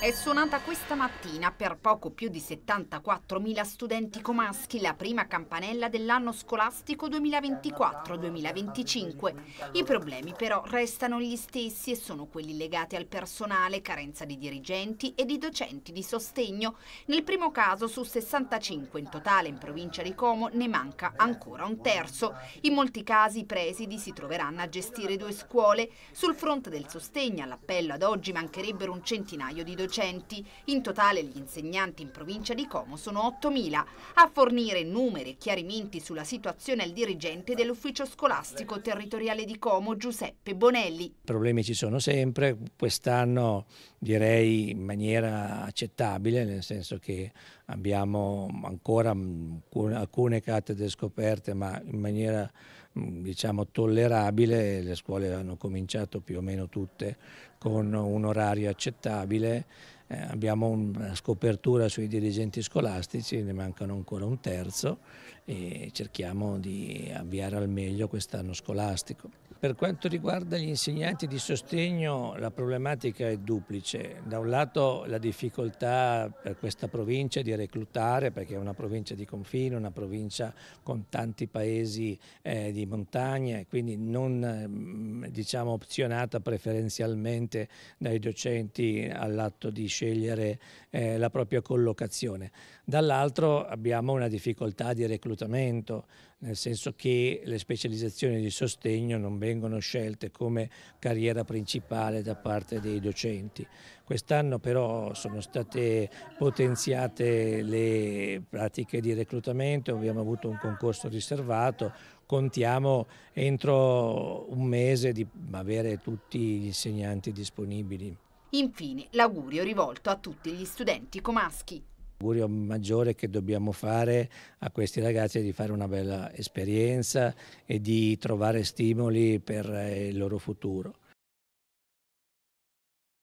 È suonata questa mattina per poco più di 74.000 studenti comaschi la prima campanella dell'anno scolastico 2024-2025. I problemi però restano gli stessi e sono quelli legati al personale, carenza di dirigenti e di docenti di sostegno. Nel primo caso su 65 in totale in provincia di Como ne manca ancora un terzo. In molti casi i presidi si troveranno a gestire due scuole. Sul fronte del sostegno all'appello ad oggi mancherebbero un centinaio di docenti docenti. In totale gli insegnanti in provincia di Como sono 8.000. A fornire numeri e chiarimenti sulla situazione è il dirigente dell'ufficio scolastico territoriale di Como, Giuseppe Bonelli. Problemi ci sono sempre, quest'anno direi in maniera accettabile, nel senso che abbiamo ancora mm, alcune cattedre scoperte ma in maniera mm, diciamo tollerabile, le scuole hanno cominciato più o meno tutte con un orario accettabile, eh, abbiamo una scopertura sui dirigenti scolastici, ne mancano ancora un terzo e cerchiamo di avviare al meglio quest'anno scolastico. Per quanto riguarda gli insegnanti di sostegno la problematica è duplice. Da un lato la difficoltà per questa provincia di reclutare perché è una provincia di confine, una provincia con tanti paesi eh, di montagna e quindi non mm, diciamo, opzionata preferenzialmente dai docenti all'atto di scegliere eh, la propria collocazione. Dall'altro abbiamo una difficoltà di reclutamento nel senso che le specializzazioni di sostegno non vengono vengono scelte come carriera principale da parte dei docenti. Quest'anno però sono state potenziate le pratiche di reclutamento, abbiamo avuto un concorso riservato, contiamo entro un mese di avere tutti gli insegnanti disponibili. Infine l'augurio rivolto a tutti gli studenti comaschi. L'augurio maggiore che dobbiamo fare a questi ragazzi è di fare una bella esperienza e di trovare stimoli per eh, il loro futuro.